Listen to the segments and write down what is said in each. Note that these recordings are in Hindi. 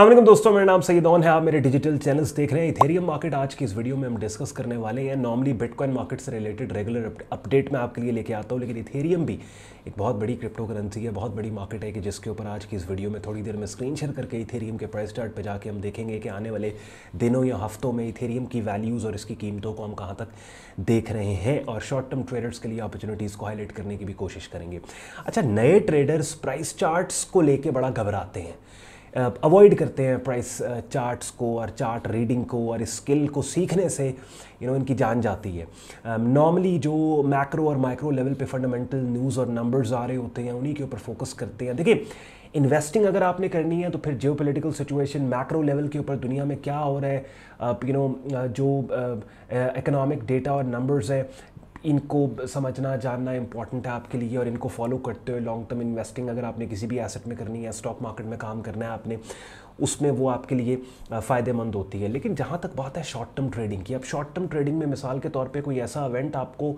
अल्लाम दोस्तों मेरा नाम सईद ऑन है आप मेरे डिजिटल चैनल्स देख रहे हैं इथेरियम मार्केट आज की इस वीडियो में हम डिस्कस करने वाले हैं नॉर्मली बिटकॉइन मार्केट से रिलेटेड रेगुलर अपडेट मैं आपके लिए लेके आता हूँ लेकिन इथेरियम भी एक बहुत बड़ी क्रिप्टो करेंसी है बहुत बड़ी मार्केट है कि जिसके ऊपर आज की इस वीडियो में थोड़ी देर में स्क्रीन शेयर करके इथेरियम के प्राइस चार्ट पर जाके हम देखेंगे कि आने वाले दिनों या हफ्तों में इथेरियम की वैल्यूज़ और इसकी कीमतों को हम कहाँ तक देख रहे हैं और शॉर्ट टर्म ट्रेडर्स के लिए अपॉर्चुनिटीज़ को हाईलाइट करने की भी कोशिश करेंगे अच्छा नए ट्रेडर्स प्राइस चार्ट्स को लेकर बड़ा घबराते हैं अवॉइड करते हैं प्राइस चार्ट्स को और चार्ट रीडिंग को और स्किल को सीखने से यू नो इनकी जान जाती है नॉर्मली um, जो मैक्रो और माइक्रो लेवल पे फंडामेंटल न्यूज़ और नंबर्स आ रहे होते हैं उन्हीं के ऊपर फोकस करते हैं देखिए इन्वेस्टिंग अगर आपने करनी है तो फिर जियो सिचुएशन मैक्रो लेवल के ऊपर दुनिया में क्या हो रहा है यू नो जो इकोनॉमिक डेटा और नंबर्स हैं इनको समझना जानना इंपॉर्टेंट है आपके लिए और इनको फॉलो करते हुए लॉन्ग टर्म इन्वेस्टिंग अगर आपने किसी भी एसेट में करनी है स्टॉक मार्केट में काम करना है आपने उसमें वो आपके लिए फ़ायदेमंद होती है लेकिन जहाँ तक बात है शॉर्ट टर्म ट्रेडिंग की अब शॉर्ट टर्म ट्रेडिंग में मिसाल के तौर पे कोई ऐसा इवेंट आपको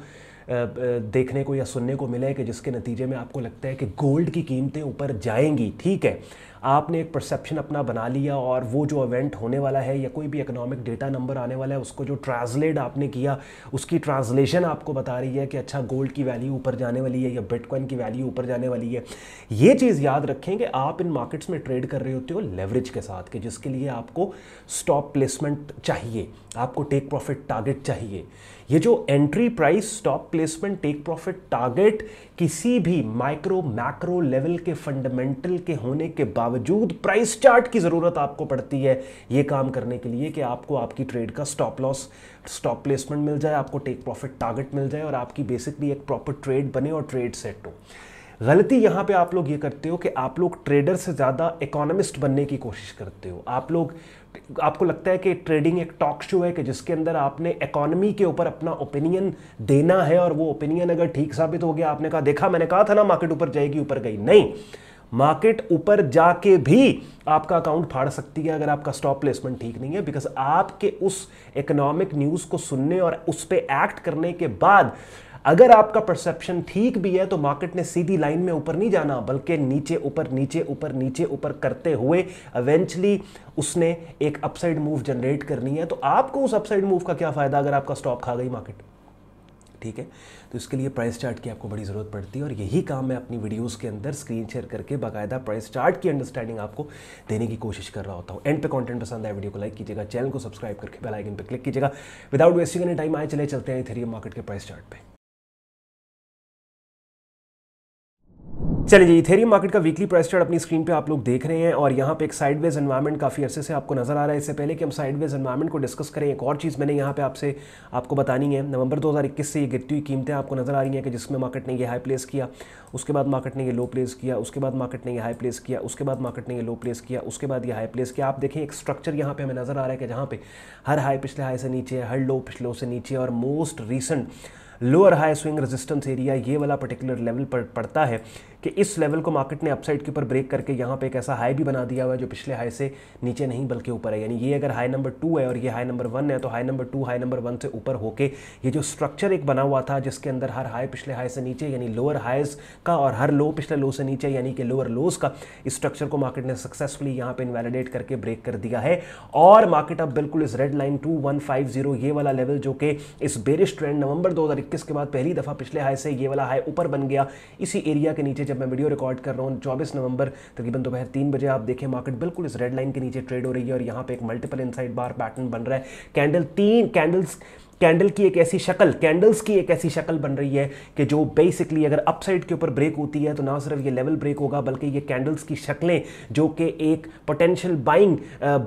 देखने को या सुनने को मिले कि जिसके नतीजे में आपको लगता है कि गोल्ड की कीमतें ऊपर जाएंगी ठीक है आपने एक परसेप्शन अपना बना लिया और वो जो इवेंट होने वाला है या कोई भी इकोनॉमिक डेटा नंबर आने वाला है उसको जो ट्रांसलेट आपने किया उसकी ट्रांसलेशन आपको बता रही है कि अच्छा गोल्ड की वैल्यू ऊपर जाने वाली है या बिटकॉइन की वैल्यू ऊपर जाने वाली है ये चीज़ याद रखें कि आप इन मार्केट्स में ट्रेड कर रहे होते हो लेवरेज के साथ कि जिसके लिए आपको स्टॉप प्लेसमेंट चाहिए आपको टेक प्रॉफिट टारगेट चाहिए ये जो entry price stop placement take profit target किसी भी माइक्रो मैक्रो लेवल के फंडामेंटल के होने के बावजूद प्राइस चार्ट की ज़रूरत आपको पड़ती है ये काम करने के लिए कि आपको आपकी ट्रेड का स्टॉप लॉस स्टॉप प्लेसमेंट मिल जाए आपको टेक प्रॉफिट टारगेट मिल जाए और आपकी बेसिकली एक प्रॉपर ट्रेड बने और ट्रेड सेट हो गलती यहाँ पे आप लोग ये करते हो कि आप लोग ट्रेडर से ज़्यादा इकोनॉमिस्ट बनने की कोशिश करते हो आप लोग आपको लगता है कि ट्रेडिंग एक टॉक शो है कि जिसके अंदर आपने इकोनॉमी के ऊपर अपना ओपिनियन देना है और वो ओपिनियन अगर ठीक साबित हो गया आपने कहा देखा मैंने कहा था ना मार्केट ऊपर जाएगी ऊपर गई नहीं मार्केट ऊपर जाके भी आपका अकाउंट फाड़ सकती है अगर आपका स्टॉप प्लेसमेंट ठीक नहीं है बिकॉज आपके उस इकोनॉमिक न्यूज़ को सुनने और उस पर एक्ट करने के बाद अगर आपका परसेप्शन ठीक भी है तो मार्केट ने सीधी लाइन में ऊपर नहीं जाना बल्कि नीचे ऊपर नीचे ऊपर नीचे ऊपर करते हुए अवेंचुअली उसने एक अपसाइड मूव जनरेट करनी है तो आपको उस अपसाइड मूव का क्या फ़ायदा अगर आपका स्टॉप खा गई मार्केट ठीक है तो इसके लिए प्राइस चार्ट की आपको बड़ी ज़रूरत पड़ती है और यही काम मैं अपनी वीडियोस के अंदर स्क्रीन शेयर करके बाकायदा प्राइस चार्ट की अंडरस्टैंडिंग आपको देने की कोशिश कर रहा होता हूँ एंड पे कंटेंट पसंद आए वीडियो को लाइक कीजिएगा चैनल को सब्सक्राइब करके बेल आइकन पर क्लिक कीजिएगा विदाउट वेस्टिंग एनी टाइम आए चले चलते हैं थेरियम मार्केट के प्राइस चार्ट पर चलिए जी इथेरियम मार्केट का वीकली प्राइस चार्ट अपनी स्क्रीन पे आप लोग देख रहे हैं और यहाँ पे एक साइडवेज एनवायरनमेंट काफ़ी अरसे से आपको नजर आ रहा है इससे पहले कि हम साइडवेज एनवायरनमेंट को डिस्कस करें एक और चीज़ मैंने यहाँ पे आपसे आपको बतानी है नवंबर 2021 से ये गिरती हुई कीमतें आपको नजर आ रही हैं कि जिसमें मार्केट ने ये हाई प्लेस किया उसके बाद मार्केट ने ये लो प्लेस किया उसके बाद मार्केट ने ये हाई प्लेस किया उसके बाद मार्केट ने ये लो प्लेस किया उसके बाद ये हाई प्लेस किया आप देखें एक स्ट्रक्चर यहाँ पे हमें नजर आ रहा है कि जहाँ पे हर हाई पिछले हाई से नीचे हर लो पिछले से नीचे और most recent lower high swing resistance area ये वाला पर्टिकुलर लेवल पर पड़ता है कि इस लेवल को मार्केट ने अपसाइड के ऊपर ब्रेक करके यहाँ पे एक ऐसा हाई भी बना दिया हुआ है जो पिछले हाई से नीचे नहीं बल्कि ऊपर है यानी ये अगर हाई नंबर टू है और ये हाई नंबर वन है तो high number two high number one से ऊपर होके ये जो स्ट्रक्चर एक बना हुआ था जिसके अंदर हर हाई पिछले हाई से नीचे यानी लोअर हाइज का और हर लो पिछले लो से नीचे यानी कि लोअर लोज का इस स्ट्रक्चर को मार्केट ने सक्सेसफुली यहाँ पर इन्वेलीडेट करके ब्रेक कर दिया है और मार्केट अब बिल्कुल इस red line two one five zero ये वाला लेवल जो कि इस बेरिश ट्रेंड नवंबर दो के बाद पहली दफ़ा पिछले हाई से ये वाला हाई ऊपर बन गया इसी एरिया के नीचे जब मैं वीडियो रिकॉर्ड कर रहा हूँ चौबीस नवंबर तकरीबन दोपहर तीन बजे आप देखें मार्केट बिल्कुल इस रेड लाइन के नीचे ट्रेड हो रही है और यहाँ पर एक मल्टीपल इनसाइड बार पैटर्न बन रहा है कैंडल तीन कैंडल्स कैंडल की एक ऐसी शक्ल कैंडल्स की एक ऐसी शक्ल बन रही है कि जो बेसिकली अगर अपसाइड के ऊपर ब्रेक होती है तो ना सिर्फ ये लेवल ब्रेक होगा बल्कि ये कैंडल्स की शक्लें जो कि एक पोटेंशियल बाइंग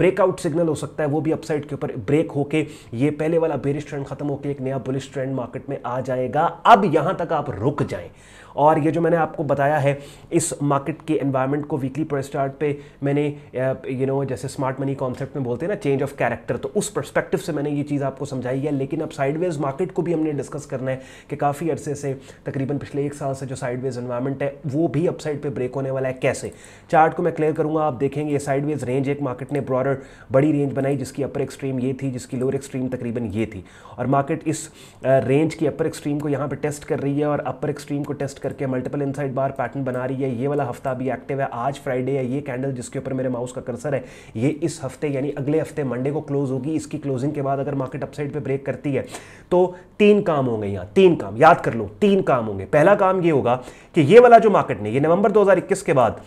ब्रेकआउट सिग्नल हो सकता है वो भी अपसाइड के ऊपर ब्रेक होके ये पहले वाला बेरिश ट्रेंड खत्म होकर एक नया बुलिश ट्रेंड मार्केट में आ जाएगा अब यहाँ तक आप रुक जाएँ और ये जो मैंने आपको बताया है इस मार्केट के एनवायरनमेंट को वीकली प्रेस चार्ट पे मैंने यू नो जैसे स्मार्ट मनी कॉन्सेप्ट में बोलते हैं ना चेंज ऑफ कैरेक्टर तो उस परस्पेक्टिव से मैंने ये चीज़ आपको समझाई है लेकिन अब साइडवेज मार्केट को भी हमने डिस्कस करना है कि काफ़ी अरसे से तकरीबन पिछले एक साल से जो साइडवेज इन्वायरमेंट है वो भी अपसाइड पर ब्रेक होने वाला है कैसे चार्ट को मैं क्लियर करूँगा आप देखेंगे साइडवेज रेंज एक मार्केट ने ब्रॉडर बड़ी रेंज बनाई जिसकी अपर एक्सट्रीम ये थी जिसकी लोअर एक्सट्रीम तकरीबन ये थी और मार्केट इस रेंज की अपर एक्सट्रीम को यहाँ पर टेस्ट कर रही है और अपर एक्सट्रीम को टेस्ट करके मल्टीपल इनसाइड बार पैटर्न बना रही है ये वाला हफ्ता भी एक्टिव है आज फ्राइडे है ये कैंडल जिसके ऊपर मेरे माउस का कर्सर है ये इस हफ्ते यानी अगले हफ्ते मंडे को क्लोज होगी इसकी क्लोजिंग के बाद अगर मार्केट अपसाइड पर ब्रेक करती है तो तीन काम होंगे यहाँ तीन काम याद कर लो तीन काम होंगे पहला काम ये होगा कि ये वाला जो मार्केट ने ये नवंबर दो के बाद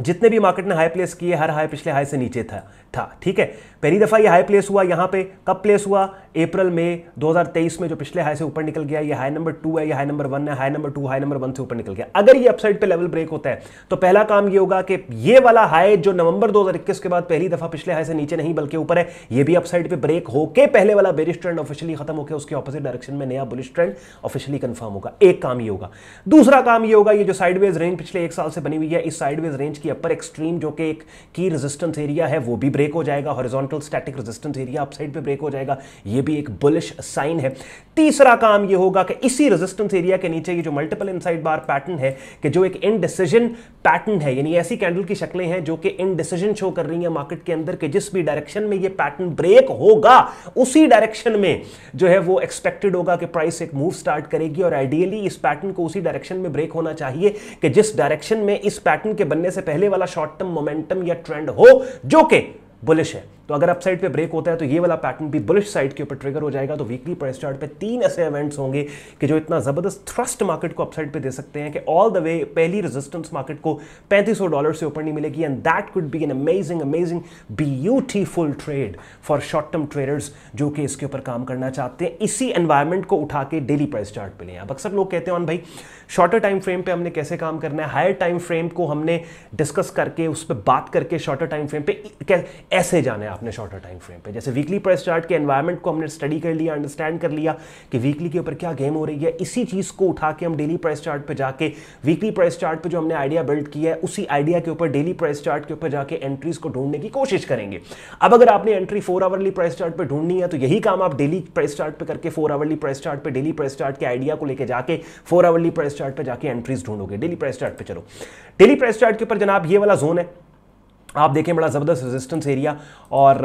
जितने भी मार्केट ने हाई प्लेस किए हर हाई पिछले हाई से नीचे था था ठीक है पहली दफ़ा ये हाई प्लेस हुआ यहां पे कब प्लेस हुआ अप्रैल में 2023 में जो पिछले हाई से ऊपर निकल गया ये हाई नंबर टू है ये हाई नंबर वन है high number two high number one से ऊपर निकल गया अगर ये अपसाइड पे लेवल ब्रेक होता है तो पहला काम ये होगा कि ये वाला हाई जो नवंबर दो के बाद पहली दफ़ा पिछले हाई से नीचे नहीं बल्कि ऊपर है ये भी अपसाइड पर ब्रेक होकर पहले वाला बेरिश ट्रेंड ऑफिशियली खत्म होकर उसके ऑपोजिट डायरेक्शन में नया बुलिश ट्रेंड ऑफिशियली कंफर्म होगा एक काम ये होगा दूसरा काम ये होगा ये जो साइडवेज रेंज पिछले एक साल से बनी हुई है इस साइडवेज रेंज की अपर एक्सट्रीम जो कि एक की रेजिस्टेंस एरिया है वो भी ब्रेक हो जाएगा horizontal static resistance area upside पे ब्रेक हो जाएगा ये भी एक बुलिश साइन है तीसरा काम ये होगा कि इसी रेजिस्टेंस एरिया के नीचे ये जो मल्टीपल इनसाइड बार पैटर्न है कि जो एक इनडिसिजन पैटर्न है यानी ऐसी कैंडल की शक्लें हैं जो कि इनडिसिजन शो कर रही है मार्केट के अंदर के जिस भी डायरेक्शन में ये पैटर्न ब्रेक होगा उसी डायरेक्शन में जो है वो एक्सपेक्टेड होगा कि प्राइस एक मूव स्टार्ट करेगी और आइडियली इस पैटर्न को उसी डायरेक्शन में ब्रेक होना चाहिए कि जिस डायरेक्शन में इस पैटर्न के बनने से पहले पहले वाला शॉर्ट टर्म मोमेंटम या ट्रेंड हो जो कि बुलिश है तो अगर अपसाइड पे ब्रेक होता है तो ये वाला पैटर्न भी बुलिश साइड के ऊपर ट्रिगर हो जाएगा तो वीकली प्राइस चार्ट पे तीन ऐसे इवेंट्स होंगे कि जो इतना ज़बरदस्त थ्रस्ट मार्केट को अपसाइड पे दे सकते हैं कि ऑल द वे पहली रेजिस्टेंस मार्केट को पैंतीस डॉलर से ऊपर नहीं मिलेगी and that could be an amazing amazing beautiful trade for short term traders जो कि इसके ऊपर काम करना चाहते हैं इसी एन्वायरमेंट को उठा के डेली प्राइस चार्ट पर लें अब अक्सर लोग कहते हैं भाई शॉर्टर टाइम फ्रेम पर हमने कैसे काम करना है हायर टाइम फ्रेम को हमने डिस्कस करके उस पर बात करके शॉर्टर टाइम फ्रेम पर ऐसे जाना है आपने शॉर्टर टाइम फ्रेम पे जैसे वीकली प्राइस चार्ट के एनवायरमेंट को हमने स्टडी कर लिया अंडरस्टैंड कर लिया कि वीकली के ऊपर क्या गेम हो रही है इसी चीज़ को उठा के हम डेली प्राइस चार्ट पे जाके वीकली प्राइस चार्ट पे जो हमने आइडिया बिल्ड किया है उसी आइडिया के ऊपर डेली प्राइस चार्ट के ऊपर जाके एंट्रीज को ढूंढने की कोशिश करेंगे अब अगर आपने entry four hourly price chart पर ढूंढनी है तो यही काम आप डेली प्राइस चार्ट पर करके फोर आवरली प्राइस चार्ट पर डेली प्राइस चार्ट के आइडिया को लेकर जाके फोर आवरली प्राइस चार्ट पर जाके एंट्रीज ढूंढोगे डेली प्राइस चार्ट पर चलो डेली प्राइस चार्ट के ऊपर जनाब ये वाला जोन है आप देखें बड़ा ज़बरदस्त रेजिस्टेंस एरिया और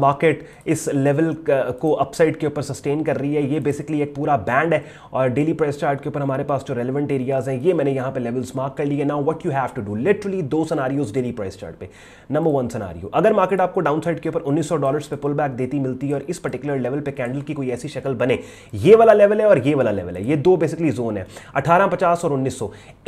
मार्केट uh, uh, इस लेवल को अपसाइड के ऊपर सस्टेन कर रही है ये बेसिकली एक पूरा बैंड है और डेली प्राइस चार्ट के ऊपर हमारे पास जो रेलिवेंट एरियाज़ हैं ये मैंने यहाँ पे लेवल्स मार्क कर लिए now what you have to do literally दो सनारियोज डेली प्राइस चार्ट पे नंबर वन सनारियो अगर मार्केट आपको डाउन साइड के ऊपर उन्नीस सौ डॉलर्स पर पुल बैक देती मिलती है और इस पर्टिकुलर लेवल पर कैंडल की कोई ऐसी शक्ल बने ये वाला लेवल है और ये वाला लेवल है ये दो बेसिकली जोन है अठारह पचास और उन्नीस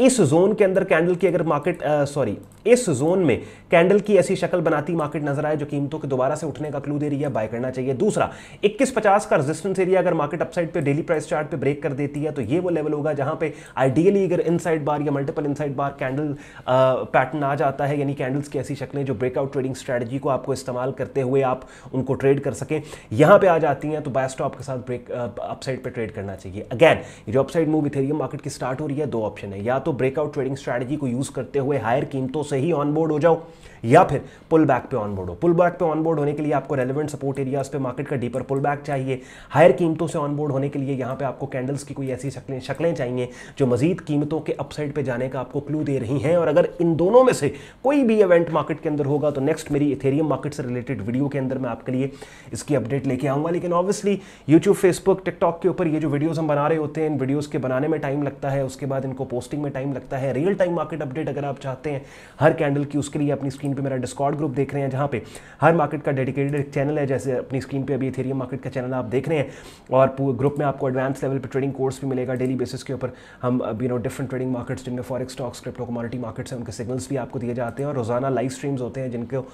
इस जोन के अंदर कैंडल की अगर मार्केट सॉरी uh, इस जोन में कैंडल कल की ऐसी शक्ल बनाती मार्केट नजर आए जो कीमतों के दोबारा से उठने का क्लू दे रही है बाय करना चाहिए दूसरा इक्कीस पचास का रेजिस्टेंस एरिया अगर मार्केट अपसाइड पे डेली प्राइस चार्ट पे ब्रेक कर देती है तो ये वो लेवल होगा जहां पे आइडियली अगर इनसाइड बार या multiple inside bar candle pattern आ जाता है यानी कैंडल्स की ऐसी शक्लें जो ब्रेकआउट ट्रेडिंग स्ट्रेटजी को आपको इस्तेमाल करते हुए आप उनको ट्रेड कर सकें यहां पर आ जाती हैं तो बाय स्टॉप के साथ ब्रेक अपसाइड पर ट्रेड करना चाहिए अगैन जो अपसाइड मूव इथेरियम मार्केट की स्टार्ट हो रही है दो ऑप्शन है या तो ब्रेकआउट ट्रेडिंग स्ट्रेटजी को यूज करते हुए हायर कीमतों से ही ऑनबोर्ड हो जाओ या फिर पुल बैक पे ऑन बोर्ड हो पुल बैक पे ऑन बोर्ड होने के लिए आपको रेलिवेंट सपोर्ट एरियाज पे मार्केट का डीपर पुल बैक चाहिए हायर कीमतों से ऑन बोर्ड होने के लिए यहाँ पे आपको कैंडल्स की कोई ऐसी शक्लें शक्लें चाहिए जो मजीद कीमतों के अपसाइड पे जाने का आपको क्लू दे रही हैं और अगर इन दोनों में से कोई भी इवेंट मार्केट के अंदर होगा तो नेक्स्ट मेरी इथेरियम मार्केट से रिलेटेड वीडियो के अंदर मैं आपके लिए इसकी अपडेट लेके आऊँगा लेकिन ऑब्वियसली यूट्यूब फेसबुक टिकटॉक के ऊपर ये जो वीडियोज़ हम बना रहे होते हैं इन वीडियोज़ के बनाने में टाइम लगता है उसके बाद इनको पोस्टिंग में टाइम लगता है रियल टाइम मार्केट अपडेट अगर आप चाहते हैं हर कैंडल की उसके लिए अपनी स्क्रीन स्क्रीन पे मेरा डिस्कॉर्ड ग्रुप देख रहे हैं जहाँ पे हर मार्केट का डेडिकेटेड एक चैनल है जैसे अपनी स्क्रीन पे अभी थेरियम मार्केट का चैनल आप देख रहे हैं और ग्रुप में आपको एडवांस लेवल पर ट्रेडिंग कोर्स भी मिलेगा डेली बेसिस के ऊपर हम you know different trading markets जिनमें forex stocks crypto commodity markets हैं उनके सिग्नल्स भी आपको दिए जाते हैं और रोजाना लाइव स्ट्रीम्स होते हैं जिनको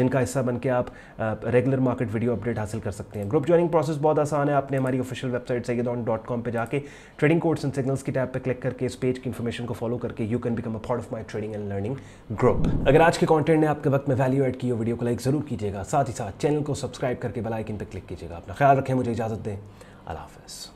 जिनका हिस्सा बन के आप रेगुलर मार्केट वीडियो अपडेट हासिल कर सकते हैं ग्रुप ज्वाइनिंग प्रोसेस बहुत आसान है आपने हमारी ऑफिशियल वेबसाइट सैदॉन डॉट कॉम पर जाके ट्रेडिंग कोर्स एंड सिग्नल्स की टैब पर क्लिक करके इस पेज की इन्फॉर्मेशन को फॉलो करके you can become a part of my trading and learning group अगर आज के कॉन्टेंट मैंने आपके वक्त में वैल्यू ऐड की हो वीडियो को लाइक ज़रूर कीजिएगा साथ ही साथ चैनल को सब्सक्राइब करके बेल आइकन पर क्लिक कीजिएगा अपना ख्याल रखें मुझे इजाज़त दें अल्लाह हाफ़